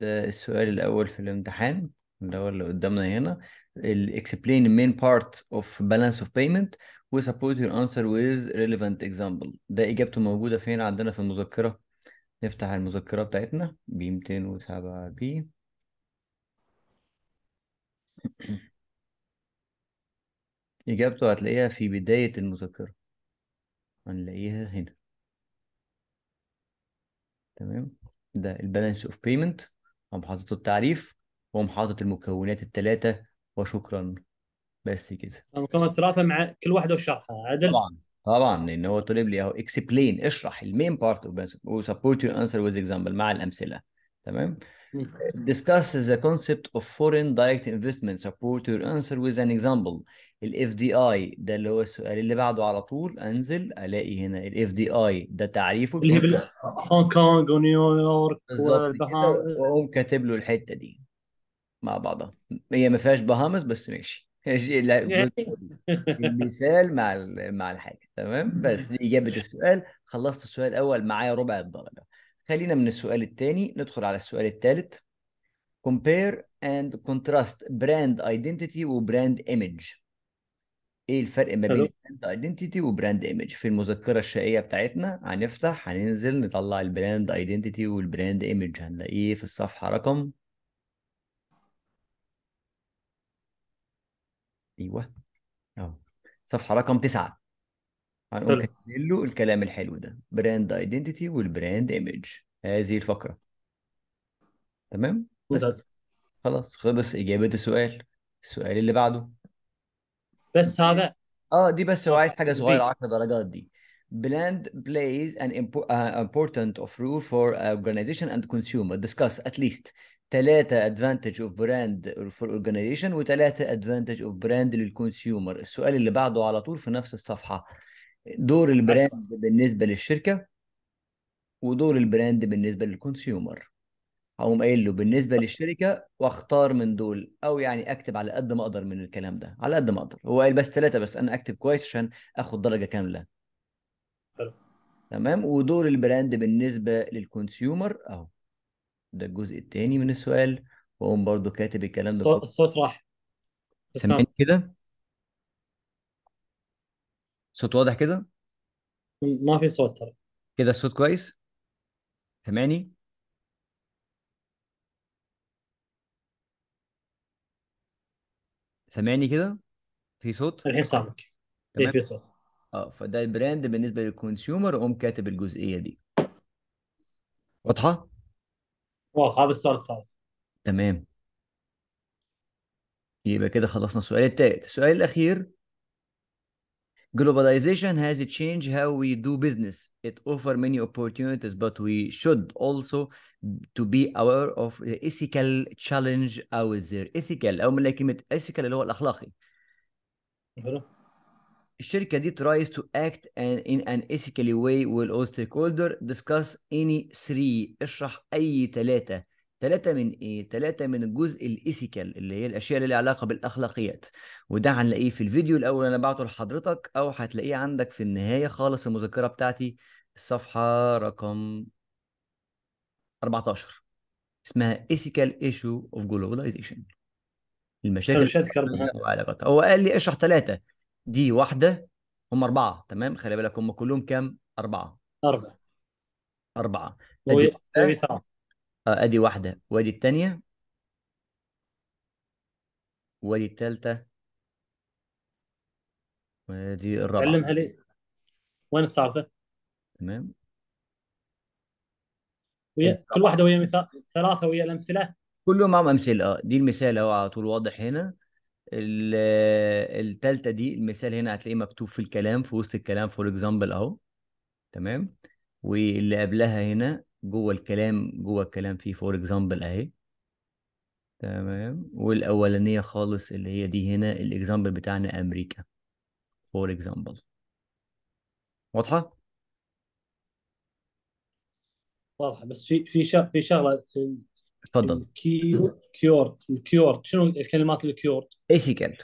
ده السؤال الأول في الامتحان اللي هو اللي قدامنا هنا explain the main part of balance of payment و support your answer with relevant example ده إجابته موجودة فين عندنا في المذكرة نفتح المذكرة بتاعتنا ب 207 ب إجابته هتلاقيها في بداية المذكرة هنلاقيها هنا تمام ده البالانس اوف بيمنت وأقوم حاطط التعريف وأقوم حاطط المكونات الثلاثة وشكرا بس كده المكونات الثلاثة مع كل واحدة وشرحها عدل طبعا طبعا لأن هو طلب لي أهو اكسبلين اشرح المين بارت وسبورت يور انسر ويز اكزامبل مع الأمثلة تمام discuss the concept of foreign direct investment support your answer with an example الاف دي اي ده اللي هو السؤال اللي بعده على طول انزل الاقي هنا الاف دي اي ده تعريفه اللي هي هونج كونج ونيويورك بالظبط كده واقوم كاتب له الحته دي مع بعضها هي ما فيهاش بهامس بس ماشي ماشي، المثال مع مع الحاجه تمام بس دي اجابه السؤال خلصت السؤال الاول معايا ربع الدرجه خلينا من السؤال الثاني ندخل على السؤال الثالث compare and contrast brand identity وبراند image ايه الفرق ما بين البراند ايدنتيتي وبراند ايمج في المذكره الشائيه بتاعتنا هنفتح هننزل نطلع البراند ايدنتيتي والبراند ايمج هنلاقيه في الصفحه رقم ايوه اهو صفحه رقم تسعة هنقول كاتبين له الكلام الحلو ده براند ايدنتيتي والبراند ايمج هذه الفقره تمام بس خلاص خلص اجابه السؤال السؤال اللي بعده بس هذا اه دي بس هو عايز حاجه صغيره 10 درجات دي بلاند plays an امبورتنت اوف uh, important of rule for organization and consumer. Discuss at least ثلاثة advantage of brand for organization وثلاثة advantage of brand للكونسيومر. السؤال اللي بعده على طول في نفس الصفحة. دور البراند بالنسبة للشركة ودور البراند بالنسبة للكونسيومر. هقوم قايل له بالنسبه آه. للشركه واختار من دول او يعني اكتب على قد ما اقدر من الكلام ده على قد ما اقدر هو قايل بس ثلاثه بس انا اكتب كويس عشان اخد درجه كامله حلو تمام ودور البراند بالنسبه للكونسيومر اهو ده الجزء الثاني من السؤال واقوم برضو كاتب الكلام ده الصوت, الصوت راح سامعني كده صوت واضح كده ما في صوت ترى كده الصوت كويس سامعني سامعني كده في صوت الحين سامعك تمام إيه في صوت اه فده البراند بالنسبه للكونسيومر قوم كاتب الجزئيه دي واضحه واضح هذا السؤال الثالث تمام يبقى كده خلصنا السؤال الثالث السؤال الاخير Globalization has changed how we do business. It offers many opportunities, but we should also to be aware of the ethical challenge out there. ethical أو من كلمة ethical اللي هو الأخلاقي. الشركة دي tries to act and in an ethical way with all stakeholder discuss any three اشرح أي ثلاثة ثلاثة من إيه؟ ثلاثة من الجزء الإيثيكال اللي هي الأشياء اللي لها علاقة بالأخلاقيات وده هنلاقيه في الفيديو الأول أنا بعته لحضرتك أو هتلاقيه عندك في النهاية خالص المذكرة بتاعتي الصفحة رقم 14 اسمها إيثيكال إيشو أوف جلوبلايزيشن المشاكل وعلاقاتها هو قال لي اشرح ثلاثة دي واحدة هم أربعة تمام خلي بالك هم كلهم كام؟ أربعة أربعة أربعة آه ادي واحدة وادي الثانيه وادي الثالثه وادي الرابعة علمها لي وين الثالثة؟ تمام ويا إيه، كل واحدة ويا مثال ثلاثة ويا الأمثلة كلهم معاهم أمثلة اه دي المثال اهو على طول واضح هنا ال- دي المثال هنا هتلاقيه مكتوب في الكلام في وسط الكلام فور اكزامبل اهو تمام واللي قبلها هنا جوه الكلام جوه الكلام فيه فور اكزامبل اهي تمام والاولانيه خالص اللي هي دي هنا الاكزامبل بتاعنا امريكا فور اكزامبل واضحه واضحه بس في في شغله في شغله اتفضل الكيو... كيورد الكيورد شنو الكلمات الكيورد؟ ايثيكال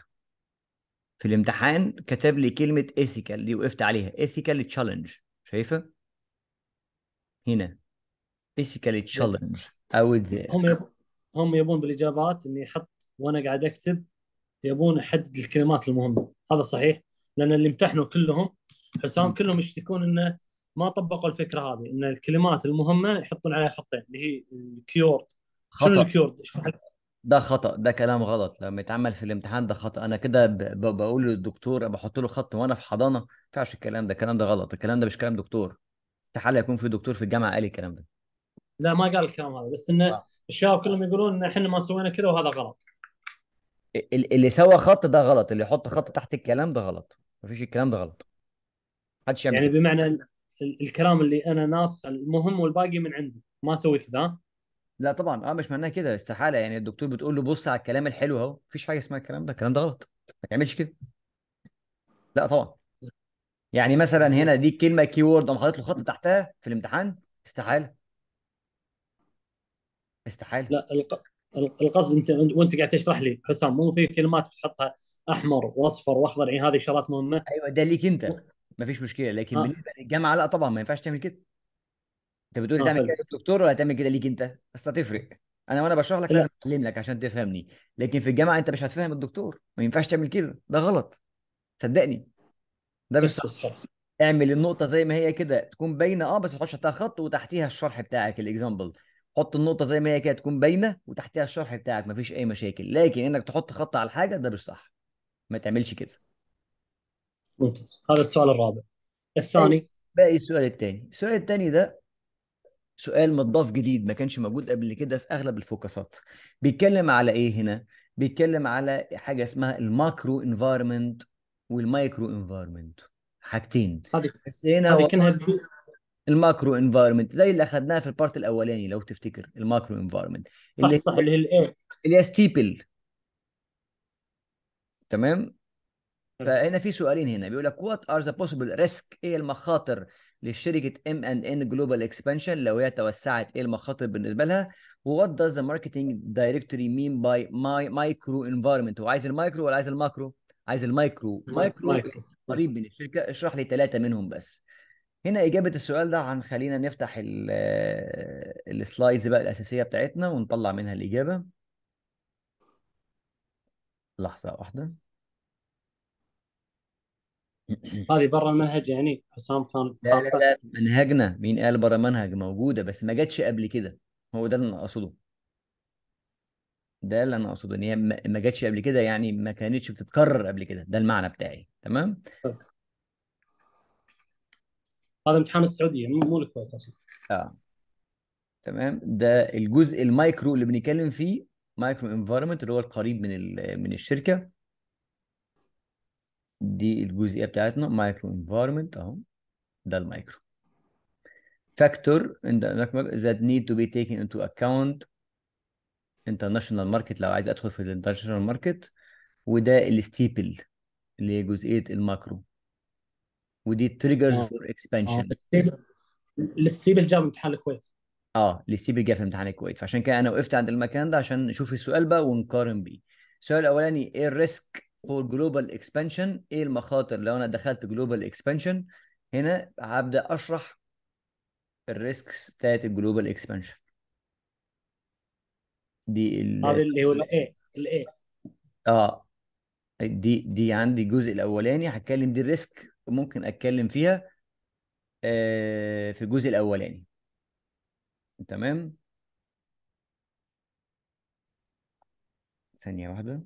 في الامتحان كتب لي كلمه ايثيكال دي وقفت عليها ايثيكال تشالنج شايفه؟ هنا فيزيكالي تشالنج او هم يب... هم يبون بالاجابات اني احط وانا قاعد اكتب يبون احدد الكلمات المهمه هذا صحيح لان اللي امتحنوا كلهم حسام كلهم يشتكون انه ما طبقوا الفكره هذه ان الكلمات المهمه يحطون عليها خطين اللي هي الكيورد خطا الكيورد ده خطا ده كلام غلط لما يتعمل في الامتحان ده خطا انا كده ب... بقول للدكتور بحط له خط وانا في حضانه ما ينفعش الكلام ده الكلام ده غلط الكلام ده مش كلام دكتور استحاله يكون في دكتور في الجامعه قال الكلام ده لا ما قال الكلام هذا بس انه آه. الشباب كلهم يقولون ان احنا ما سوينا كذا وهذا غلط اللي سوى خط ده غلط اللي يحط خط تحت الكلام ده غلط ما فيش الكلام ده غلط محدش يعني بمعنى الكلام اللي انا ناس المهم والباقي من عندي ما اسوي كذا لا طبعا اه مش معناها كده استحاله يعني الدكتور بتقول له بص على الكلام الحلو اهو مفيش حاجه اسمها الكلام ده الكلام ده غلط ما تعملش كده لا طبعا يعني مثلا هنا دي كلمه كي وورد قام حاطط له خط تحتها في الامتحان استحاله استحاله لا القصد انت وانت قاعد تشرح لي حسام مو في كلمات بتحطها احمر واصفر واخضر يعني هذه شغلات مهمه ايوه ده ليك انت ما فيش مشكله لكن آه. بالنسبه للجامعه لا طبعا ما ينفعش تعمل كده انت بتقول آه تعمل كده للدكتور ولا تعمل كده ليك انت بس هتفرق انا وانا بشرح لك لازم اعلم لك عشان تفهمني لكن في الجامعه انت مش هتفهم الدكتور ما ينفعش تعمل كده ده غلط صدقني ده مش صح اعمل النقطه زي ما هي كده تكون باينه اه بس ما تحتها خط وتحتيها الشرح بتاعك الاكزامبل حط النقطه زي ما هي كده تكون باينه وتحتها الشرح بتاعك مفيش اي مشاكل لكن انك تحط خط على الحاجه ده مش صح ما تعملش كده ممتاز هذا السؤال الرابع الثاني طيب، باقي السؤال الثاني السؤال الثاني ده سؤال متضاف جديد ما كانش موجود قبل كده في اغلب الفوكسات بيتكلم على ايه هنا بيتكلم على حاجه اسمها الماكرو انفايرمنت والمايكرو انفايرمنت حاجتين هذه بس هنا هذه كانها الماكرو انفايرمنت زي اللي اخذناه في البارت الاولاني لو تفتكر الماكرو انفايرمنت اللي صح اللي هي الايه اللي هي ستيبل تمام فهنا في سؤالين هنا بيقول لك وات ار ذا بوسيبل ريسك ايه المخاطر لشركه ام اند ان جلوبال اكسبانشن لو هي توسعت ايه المخاطر بالنسبه لها وات داز ذا ماركتنج دايركتوري مين باي ماي مايكرو انفايرمنت هو عايز المايكرو ولا عايز الماكرو عايز المايكرو مايكرو قريب من الشركه اشرح لي ثلاثه منهم بس هنا اجابه السؤال ده هنخلينا نفتح آه، السلايدز بقى الاساسيه بتاعتنا ونطلع منها الاجابه لحظه واحده هذه برا المنهج يعني حسام كان لا لا لا منهجنا مين قال برا منهج موجوده بس ما جاتش قبل كده هو ده اللي انا اقصده ده اللي انا اقصده ان هي ما جاتش قبل كده يعني ما كانتش بتتكرر قبل كده ده المعنى بتاعي تمام طيب. هذا امتحان السعوديه مو الكويت اصلا اه تمام ده الجزء المايكرو اللي بنتكلم فيه مايكرو انفايرمنت اللي هو القريب من من الشركه دي الجزئيه بتاعتنا مايكرو انفايرمنت اهو ده المايكرو فاكتور ذات نيد تو بي تيكن انتو اكونت انترناشونال ماركت لو عايز ادخل في الانترناشونال ماركت وده الستيبل اللي هي جزئيه الماكرو ودي تريجرز فور اكسبانشن للسيبل جاب امتحان الكويت اه للسيبل جاب في امتحان الكويت فعشان كده انا وقفت عند المكان ده عشان نشوف السؤال بقى ونقارن بيه السؤال الاولاني ايه الريسك فور جلوبال اكسبانشن ايه المخاطر لو انا دخلت جلوبال اكسبانشن هنا هبدا اشرح الريسكس بتاعت الجلوبال اكسبانشن دي ال آه، اللي هو الايه الايه اه دي دي عندي الجزء الاولاني هتكلم دي الريسك ممكن اتكلم فيها آه، في الجزء الاولاني يعني. تمام ثانيه واحده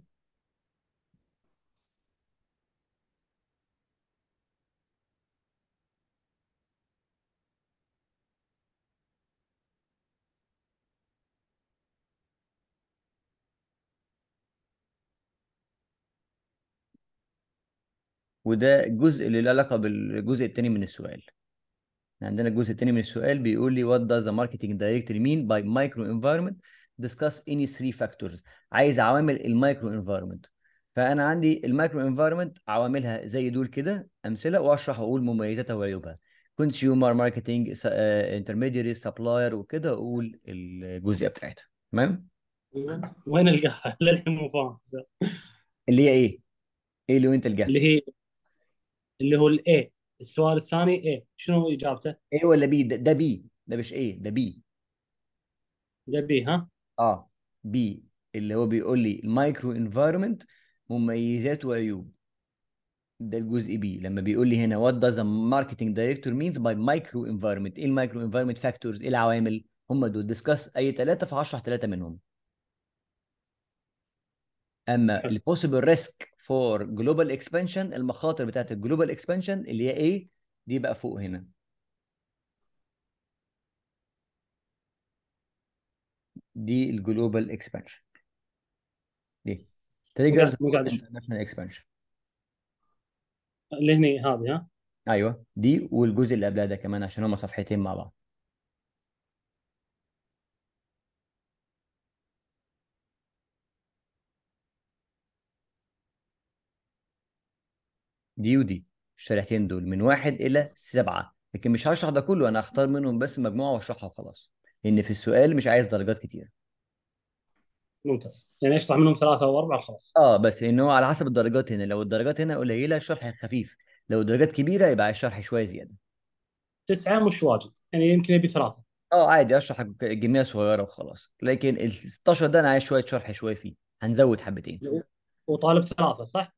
وده جزء اللي له علاقه بالجزء الثاني من السؤال يعني عندنا الجزء الثاني من السؤال بيقول لي what does the marketing director mean by micro environment discuss any three factors عايز عوامل المايكرو انفايرمنت فانا عندي المايكرو انفايرمنت عواملها زي دول كده امثله واشرح واقول مميزاتها وعيوبها كونسيومر ماركتنج انترميديري سبلاير وكده اقول الجزئيه بتاعتها تمام وين الجهه للحين مو فاهم اللي هي ايه؟ ايه اللي وين القهوه؟ اللي هي اللي هو الاي السؤال الثاني اي شنو اجابته؟ اي ولا بي ده, بي ده مش اي ده بي ده بي ها؟ اه بي اللي هو بيقول لي المايكرو انفايرمنت مميزات وعيوب ده الجزء بي لما بيقول لي هنا وات داز ماركتنج دايركتور مينز باي مايكرو انفايرمنت ايه المايكرو انفايرمنت فاكتورز ايه العوامل هم دول ديسكاس اي ثلاثه فهشرح ثلاثه منهم اما البوسيبل ريسك فور جلوبال اكسبانشن المخاطر بتاعت الجلوبال اكسبانشن اللي هي ايه دي بقى فوق هنا دي الجلوبال اكسبانشن دي تريجرز انترناشونال اكسبانشن اللي هنا هذه ها ايوه دي والجزء اللي قبلها ده كمان عشان هما صفحتين مع بعض دي ودي الشريحتين دول من واحد الى سبعه لكن مش هشرح ده كله انا هختار منهم بس مجموعه واشرحها وخلاص لان في السؤال مش عايز درجات كتير ممتاز يعني اشرح منهم ثلاثه او اربعه خلاص اه بس ان هو على حسب الدرجات هنا لو الدرجات هنا قليله الشرح خفيف لو الدرجات كبيره يبقى الشرح شويه زياده تسعه مش واجد يعني يمكن يبي ثلاثه اه عادي اشرح كميه صغيره وخلاص لكن ال 16 ده انا عايز شويه شرح شويه فيه هنزود حبتين وطالب ثلاثه صح؟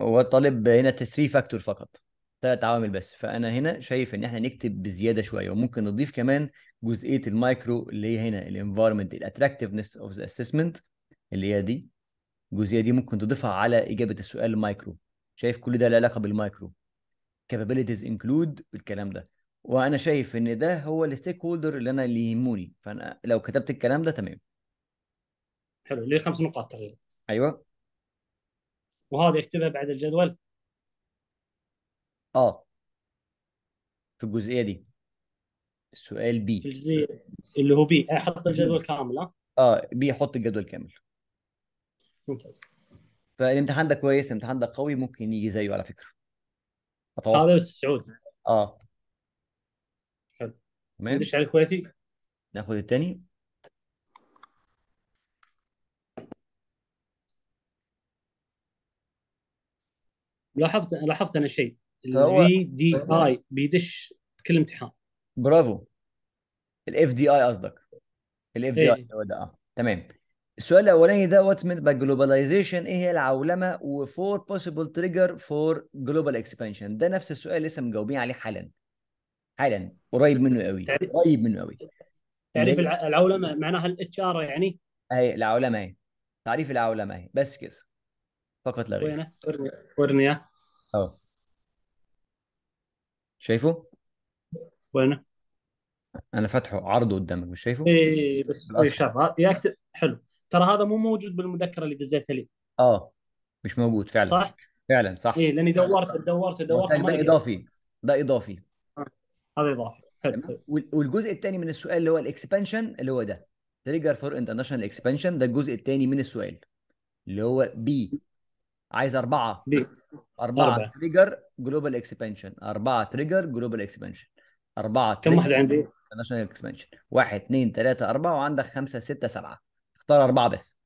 هو طالب هنا 3 فاكتور فقط ثلاث عوامل بس فانا هنا شايف ان احنا نكتب بزياده شويه وممكن نضيف كمان جزئيه المايكرو اللي هي هنا الانفايرمنت الاتراكتفنس اوف ذا اسسمنت اللي هي دي الجزئيه دي ممكن تضيفها على اجابه السؤال المايكرو شايف كل ده له علاقه بالمايكرو كابابيلتيز انكلود الكلام ده وانا شايف ان ده هو الستيك هولدر اللي انا اللي يهموني فانا لو كتبت الكلام ده تمام حلو ليه خمس نقاط تقريبا ايوه وهذا يكتبها بعد الجدول اه في الجزئيه دي السؤال بي في الجزئيه اللي هو بي احط الجدول كامل اه اه بي حط الجدول كامل ممتاز فالامتحان ده كويس الامتحان ده قوي ممكن يجي زيه على فكره اتوقع هذا السعود اه حلو تمام ندش على الكويتي ناخد الثاني لاحظت لاحظت انا شيء الفي دي اي بيدش كل امتحان برافو الاف دي اي قصدك الاف دي اي اه تمام السؤال الاولاني ده واتس مينت باي جلوباليزيشن ايه هي العولمه وفور بوسيبل تريجر فور جلوبال اكسبانشن ده نفس السؤال لسه مجاوبين عليه حالا حالا قريب منه قوي قريب منه قوي تعريف إيه؟ العولمه معناها الاتش ار يعني اي العولمه اهي تعريف العولمه اهي بس كده فقط لا غير وينه ورني اه اياه اهو شايفه؟ وينه؟ انا فاتحه عرضه قدامك مش شايفه؟ اي بس شاف إيه، يا حلو ترى هذا مو موجود بالمذكره اللي دزيتها لي اه مش موجود فعلا صح؟ فعلا صح اي لاني دورت دورت دورت طيب، ما ده اضافي ده اضافي آه. هذا اضافي حلو حلو والجزء الثاني من السؤال اللي هو الاكسبانشن اللي هو ده تريجر فور انترناشونال اكسبانشن ده الجزء الثاني من السؤال اللي هو بي عايز اربعه ليه؟ اربعه تريجر جلوبال اكسبانشن اربعه تريجر جلوبال اكسبانشن اربعه كم واحد عندي؟ ناشونال اكسبانشن واحد اثنين ثلاثه اربعه وعندك خمسه سته سبعه اختار اربعه بس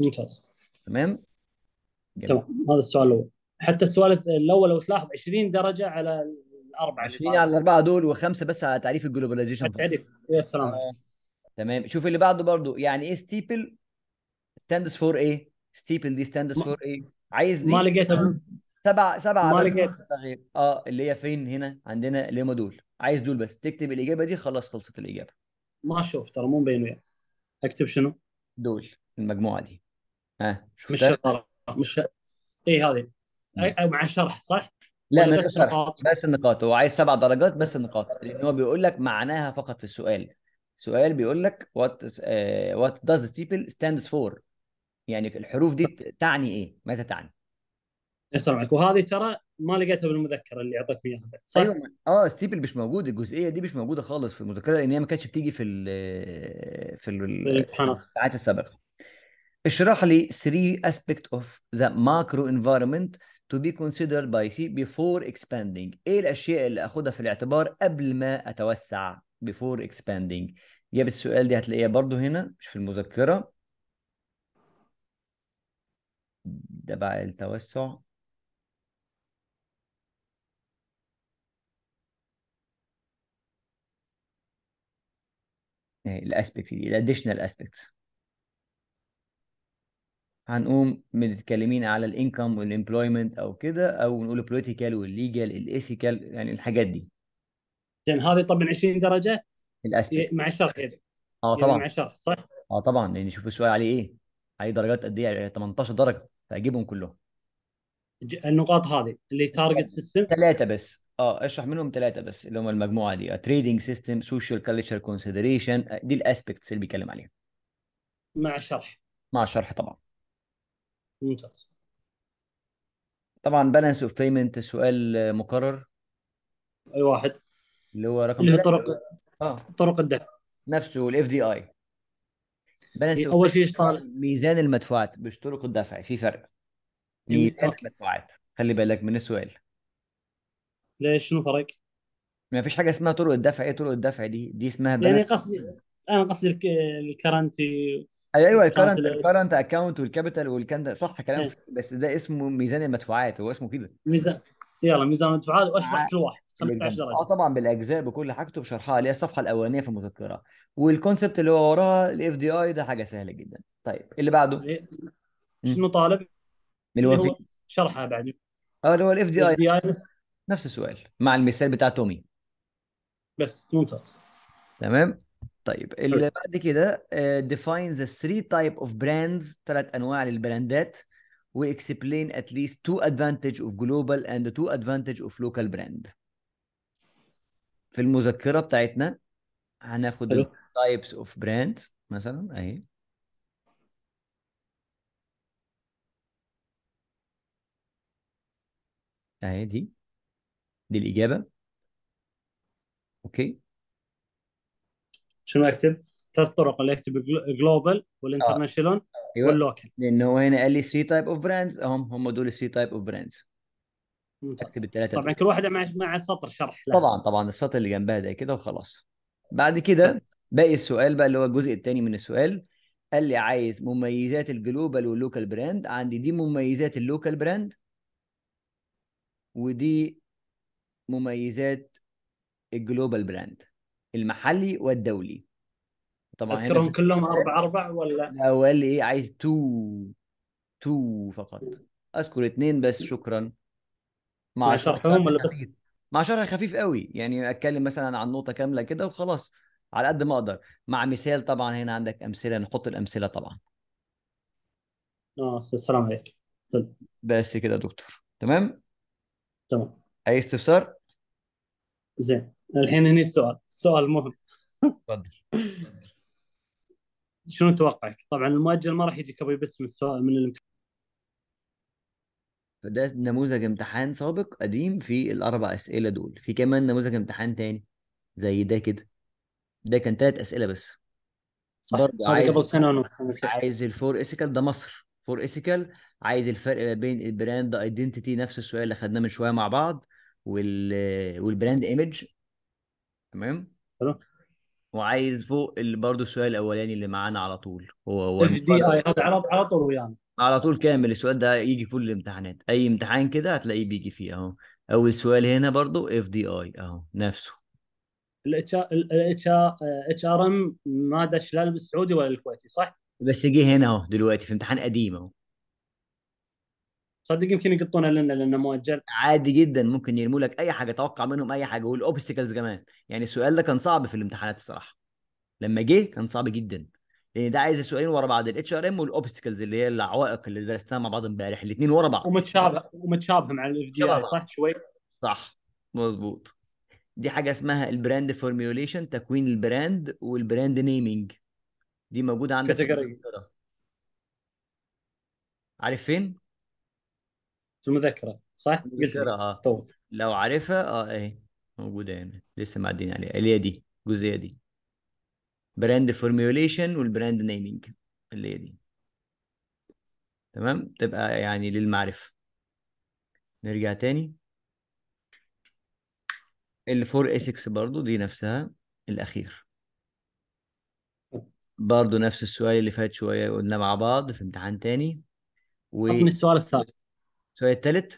ممتاز تمام تمام طيب، هذا السؤال الاول حتى السؤال الاول لو تلاحظ 20 درجه على الاربعه 20 على الاربعه دول وخمسه بس على تعريف الجلوباليزيشن تعريف يا سلام تمام شوف اللي بعده برضه يعني ايه ستيبل ستاندز فور ايه؟ ستيبل دي ستاندس فور ايه عايز دي ما لقيتها سبع سبع ما لقيتها اه اللي هي فين هنا عندنا اللي هم دول عايز دول بس تكتب الاجابه دي خلاص خلصت الاجابه ما اشوف ترى مو مبين اكتب شنو؟ دول المجموعه دي ها آه. مش شطارة. مش إيه اي هذه مع شرح صح؟ لا بس النقاط شرح بس النقاط هو عايز سبع درجات بس النقاط لان هو بيقول لك معناها فقط في السؤال السؤال بيقول لك وات وات داز ستيبل ستاندز فور يعني الحروف دي تعني ايه؟ ماذا تعني؟ يسلم إيه عليك وهذه ترى ما لقيتها بالمذكره اللي اعطيتني اياها ايوه اه ستيبل مش موجود الجزئيه دي مش موجوده خالص في المذكره لان هي ما كانتش بتيجي في ال في الامتحانات الساعات السابقه اشرح لي 3 aspects of the macro environment to be considered by C before expanding ايه الاشياء اللي اخدها في الاعتبار قبل ما اتوسع before expanding جاب السؤال دي هتلاقيها برضو هنا مش في المذكره ده بقى التوسع إيه، الاسبكت دي الاديشنال اسبكتس هنقوم متكلمين على الانكم والامبلويمنت او كده او نقول البوليتيكال والليجال الايثيكال يعني الحاجات دي زين هذه طبعا 20 درجه الاسبكت مع الشرح اه يعني طبعا مع الشرح صح؟ اه طبعا لان يعني شوف السؤال عليه ايه هاي درجات قد ايه 18 يعني درجه فاجيبهم كلهم النقاط هذه اللي تارجت سيستم ثلاثه بس اه اشرح منهم ثلاثه بس اللي هم المجموعه دي تريدنج سيستم سوشيال كلتشر كونسيدريشن دي الاسبكتس اللي بيتكلم عليها مع الشرح مع الشرح طبعا ممتاز طبعا بالانس اوف بيمنت سؤال مكرر اي واحد اللي هو رقم اللي هو طرق اه طرق الدفع نفسه الاف دي اي بالانس إيه، اول شيء ايش طالع؟ ميزان المدفوعات مش طرق الدفع في فرق ميزان أوكي. المدفوعات خلي بالك من السؤال ليش شنو فرق؟ ما فيش حاجه اسمها طرق الدفع ايه طرق الدفع دي دي اسمها بالانس يعني قصدي انا قصدي الكرنتي الكرنتي ايوه, أيوة، الكرنت الكرنت اكونت والكابيتال والكلام ده صح كلامك إيه. بس ده اسمه ميزان المدفوعات هو اسمه كده ميزان يلا ميزان الدفعات آه، واشرح كل واحد 15 درجه اه طبعا بالاجزاء بكل حاجته بشرحها اللي هي الصفحه الاولانيه في المذكره والكونسبت اللي هو وراها الاف دي اي ده حاجه سهله جدا طيب اللي بعده شنو طالب؟ اللي هو شرحها بعد اه اللي هو الاف دي اي نفس السؤال مع المثال بتاع تومي بس ممتاز تمام طيب اللي بعد كده ديفاين ذا ثري تايب اوف براندز ثلاث انواع للبراندات we explain at least two advantage of global and two advantage of local brand في المذكره بتاعتنا هناخد types of brands مثلا اهي اهي دي دي الاجابه اوكي شنو اكتب؟ ثلاث طرق اللي اكتب جلوبال آه. والانترناشونال أيوة. واللوكل لانه هو هنا قال لي سي تايب اوف براندز هم هم دول السي تايب اوف براندز اكتب الثلاثه طبعا كل واحده مع مع سطر شرح لها. طبعا طبعا السطر اللي جنبها ده كده وخلاص بعد كده طيب. باقي السؤال بقى اللي هو الجزء الثاني من السؤال قال لي عايز مميزات الجلوبال واللوكال براند عندي دي مميزات اللوكال براند ودي مميزات الجلوبال براند المحلي والدولي طبعا اذكرهم بس... كلهم اربع اربع ولا هو قال لي ايه عايز تو تو فقط اذكر اثنين بس شكرا مع, شرحهم ولا بس مع شرح خفيف قوي يعني اتكلم مثلا عن نقطه كامله كده وخلاص على قد ما اقدر مع مثال طبعا هنا عندك امثله نحط الامثله طبعا اه السلام عليكم طيب. بس كده يا دكتور تمام تمام اي استفسار زين الحين هنا السؤال السؤال مهم تفضل شنو توقعك؟ طبعا المؤجل ما راح يجي كوبي بس من السؤال من الامتحان فده نموذج امتحان سابق قديم في الاربع اسئله دول في كمان نموذج امتحان تاني زي ده كده ده كان ثلاث اسئله بس برضه عايز قبل سنه ونص عايز الفور اسيكال ده مصر فور اسيكال عايز الفرق ما بين البراند ايدنتيتي نفس السؤال اللي خدناه من شويه مع بعض وال والبراند ايمج تمام وعايز فوق اللي برضه السؤال الاولاني اللي معانا على طول هو هو اف دي اي هذا على على طول ويانا على طول كامل السؤال ده يجي في كل الامتحانات اي امتحان كده هتلاقيه بيجي فيه اهو اول سؤال هنا برضه اف دي اي اهو نفسه الاتش الاتش اتش ار ام ما دش لا بالسعودي ولا الكويتي صح؟ بس جه هنا اهو دلوقتي في امتحان قديم اهو صدق يمكن يقطونها لنا لانه مؤجل عادي جدا ممكن يرموا لك اي حاجه توقع منهم اي حاجه والاوبستكلز كمان يعني السؤال ده كان صعب في الامتحانات الصراحه لما جه كان صعب جدا لان يعني ده عايز سؤالين ورا بعض الاتش ار ام والاوبستكلز اللي هي العوائق اللي درسناها مع بعض امبارح الاثنين ورا بعض ومتشابه ومتشابه مع الاف دي صح شوي صح مظبوط دي حاجه اسمها البراند فورميوليشن تكوين البراند والبراند نيمينج دي موجوده عندك كاتيجوري عارف فين؟ في المذكره صح؟ المذكره اه طول. لو عارفها اه ايه موجوده هنا لسه معدين عليها اللي هي دي الجزئيه دي براند فورميوليشن والبراند نيمينج اللي هي دي تمام تبقى يعني للمعرفه نرجع تاني ال 4 A6 برضه دي نفسها الأخير برضه نفس السؤال اللي فات شوية قلنا مع بعض في امتحان تاني و... من السؤال الثالث السؤال الثالث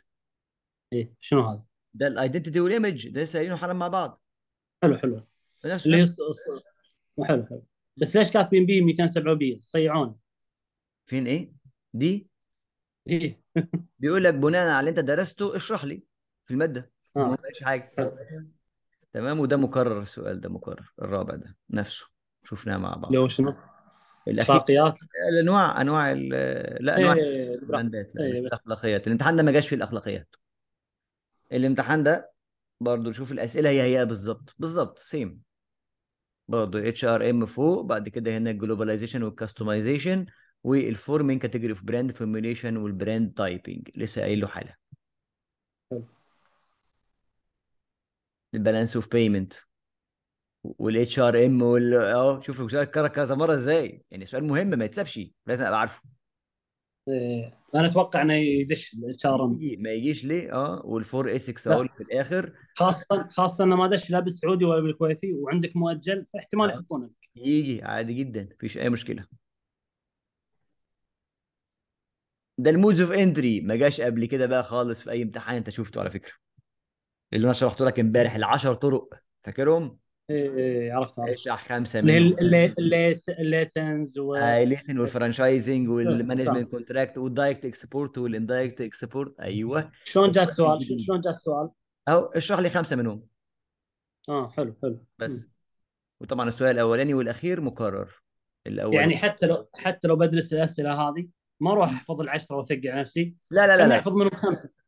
ايه شنو هذا؟ ده الايدنتيتي والايمج ده سايرينه حالا مع بعض حلو حلو نفس اللي نفس حلو حلو بس ليش كاتبين بي 207 بي صيعون فين ايه؟ دي؟ ايه بيقول لك بناء على اللي انت درسته اشرح لي في الماده آه. ما حاجه حلو. تمام وده مكرر السؤال ده مكرر الرابع ده نفسه شفناه مع بعض لو شنو؟ الاخلاقيات الانواع انواع لا انواع إيه، البراندات إيه، الاخلاقيات الامتحان ده ما جاش فيه الاخلاقيات الامتحان ده برضه شوف الاسئله هي هي بالظبط بالظبط سيم برضه اتش ار ام فوق بعد كده هنا الجلوباليزيشن والكاستمايزيشن والفورمين كاتيجوري اوف براند فورميليشن والبراند تايبنج لسه قايل له حاله البالانس اوف بيمنت والاتش ار ام وال اه شوف اتكرر كذا مره ازاي يعني سؤال مهم ما يتسابش لازم ابقى عارفه إيه. انا اتوقع انه يدش الاتش ار ام ما يجيش ليه اه والفور اس اكس اهو في الاخر خاصه خاصه انه ما دش لا بالسعودي ولا بالكويتي وعندك مؤجل فاحتمال آه. يحطونه لك يجي عادي جدا مفيش اي مشكله ده المودز اوف انتري ما جاش قبل كده بقى خالص في اي امتحان انت شفته على فكره اللي انا شرحته لك امبارح ال 10 طرق فاكرهم اي عرفت عرفت خمسه منهم الليسنز الليسن والفرانشايزنج والمانجمنت كونتراكت والدايركت اكسبورت والاندايركت اكسبورت ايوه شلون جاء السؤال شلون جاء السؤال؟ او اشرح لي خمسه منهم اه حلو حلو بس وطبعا السؤال الاولاني والاخير مكرر الاول يعني حتى لو حتى لو بدرس الاسئله هذه ما اروح احفظ العشره واثقع نفسي لا لا لا, لا. احفظ منهم خمسه